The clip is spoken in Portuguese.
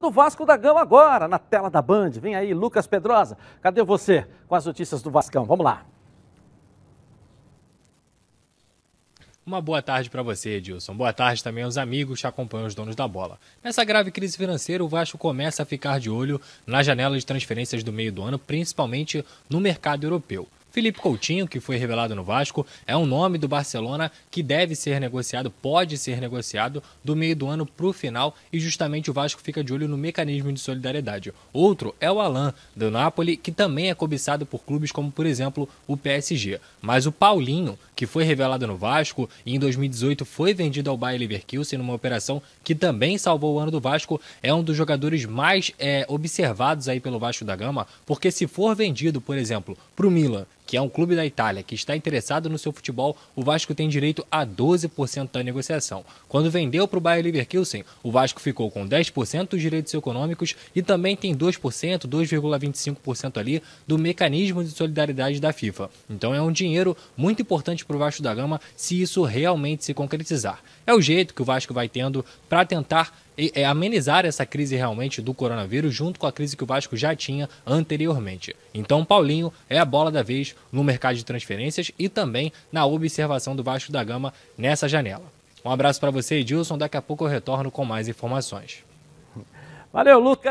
do Vasco da Gama agora, na tela da Band. Vem aí, Lucas Pedrosa. Cadê você com as notícias do Vascão? Vamos lá. Uma boa tarde para você, Edilson. Boa tarde também aos amigos que acompanham os donos da bola. Nessa grave crise financeira, o Vasco começa a ficar de olho na janela de transferências do meio do ano, principalmente no mercado europeu. Felipe Coutinho, que foi revelado no Vasco, é um nome do Barcelona que deve ser negociado, pode ser negociado do meio do ano para o final e justamente o Vasco fica de olho no mecanismo de solidariedade. Outro é o Alain, do Napoli, que também é cobiçado por clubes como, por exemplo, o PSG. Mas o Paulinho que foi revelado no Vasco e em 2018 foi vendido ao Bayer Leverkusen numa operação que também salvou o ano do Vasco, é um dos jogadores mais é, observados aí pelo Vasco da Gama, porque se for vendido, por exemplo, para o Milan, que é um clube da Itália que está interessado no seu futebol, o Vasco tem direito a 12% da negociação. Quando vendeu para o Bayer Leverkusen, o Vasco ficou com 10% dos direitos econômicos e também tem 2%, 2,25% ali do mecanismo de solidariedade da FIFA. Então é um dinheiro muito importante para o Vasco da Gama se isso realmente se concretizar. É o jeito que o Vasco vai tendo para tentar é, amenizar essa crise realmente do coronavírus junto com a crise que o Vasco já tinha anteriormente. Então, Paulinho é a bola da vez no mercado de transferências e também na observação do Vasco da Gama nessa janela. Um abraço para você, Edilson. Daqui a pouco eu retorno com mais informações. Valeu, Lucas!